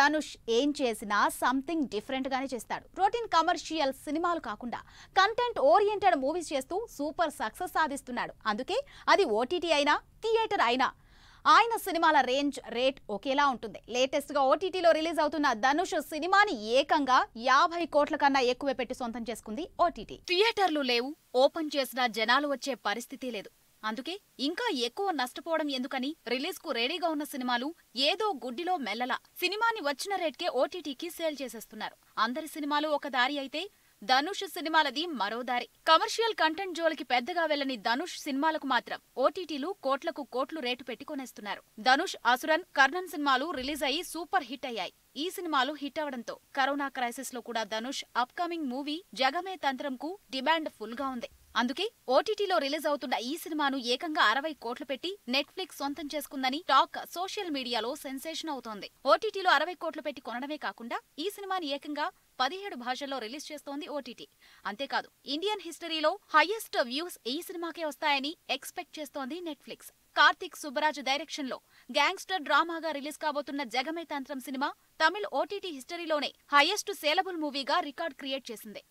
ధనుష్ ఏం చేసినా సంథింగ్ డిఫరెంట్గానే చేస్తాడు రొటీన్ కమర్షియల్ సినిమాలు కాకుండా కంటెంట్ ఓరియంటెడ్ మూవీస్ చేస్తూ సూపర్ సక్సెస్ సాధిస్తున్నాడు అందుకే అది ఓటీటీ అయినా థియేటర్ అయినా ఆయన సినిమాల రేంజ్ రేట్ ఒకేలా ఉంటుంది లేటెస్ట్గా ఓటీటీలో రిలీజ్ అవుతున్న ధనుష్ సినిమాని ఏకంగా యాభై కోట్ల కన్నా ఎక్కువ పెట్టి సొంతం చేసుకుంది ఓటీటీ థియేటర్లు లేవు ఓపెన్ చేసిన జనాలు వచ్చే పరిస్థితి లేదు అందుకే ఇంకా ఎక్కువ నష్టపోవడం ఎందుకని రిలీజ్ కు రెడీగా ఉన్న సినిమాలు ఏదో గుడ్డిలో మెల్లలా సినిమాని వచ్చిన రేట్కే ఓటీటీకి సేల్ చేసేస్తున్నారు అందరి సినిమాలు ఒక దారి అయితే ధనుష్ సినిమాలది మరో దారి కమర్షియల్ కంటెంట్ జోలికి పెద్దగా వెళ్లని ధనుష్ సినిమాలకు మాత్రం ఓటీటీలు కోట్లకు కోట్లు రేటు పెట్టి కొనేస్తున్నారు ధనుష్ అసురన్ కర్ణన్ సినిమాలు రిలీజ్ అయ్యి సూపర్ హిట్ అయ్యాయి ఈ సినిమాలు హిట్ అవడంతో కరోనా క్రైసిస్ లో కూడా ధనుష్ అప్కమింగ్ మూవీ జగమే తంత్రం కు డిమాండ్ ఫుల్ గా ఉంది అందుకే ఓటీటీలో రిలీజ్ అవుతున్న ఈ సినిమాను ఏకంగా అరవై కోట్లు పెట్టి నెట్ఫ్లిక్స్ సొంతం చేసుకుందని టాక్ సోషల్ మీడియాలో సెన్సేషన్ అవుతోంది ఓటీటీలో అరవై కోట్లు పెట్టి కొనడమే కాకుండా ఈ సినిమాని ఏకంగా పదిహేడు భాషల్లో రిలీజ్ చేస్తోంది ఓటీటీ అంతేకాదు ఇండియన్ హిస్టరీలో హైయెస్ట్ వ్యూస్ ఈ సినిమాకే వస్తాయని ఎక్స్పెక్ట్ చేస్తోంది నెట్ఫ్లిక్స్ కార్తిక్ సుబ్బరాజ్ డైరెక్షన్ లో గ్యాంగ్స్టర్ డ్రామాగా రిలీజ్ కాబోతున్న జగమే తంత్రం సినిమా తమిళ్ ఓటీటీ హిస్టరీలోనే హైయెస్ట్ సేలబుల్ మూవీగా రికార్డ్ క్రియేట్ చేసింది